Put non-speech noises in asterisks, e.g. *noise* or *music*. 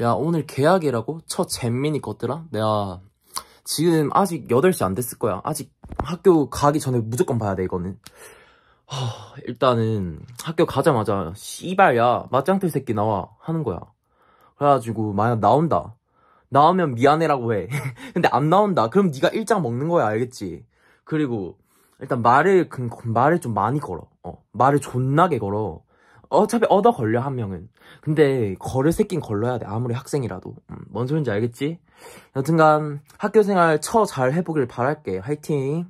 야 오늘 계약이라고? 첫 잼민이 껐더라? 내가 지금 아직 8시 안 됐을 거야 아직 학교 가기 전에 무조건 봐야 돼 이거는 하, 일단은 학교 가자마자 씨발야 맞짱틀 새끼 나와 하는 거야 그래가지고 만약 나온다 나오면 미안해라고 해 *laughs* 근데 안 나온다 그럼 네가 일장 먹는 거야 알겠지 그리고 일단 말을 말을 좀 많이 걸어 어, 말을 존나게 걸어 어차피 얻어 걸려 한 명은 근데 걸을 새낀 걸러야 돼 아무리 학생이라도 음, 뭔 소린지 알겠지? 여튼간 학교생활 처 잘 해보길 바랄게 화이팅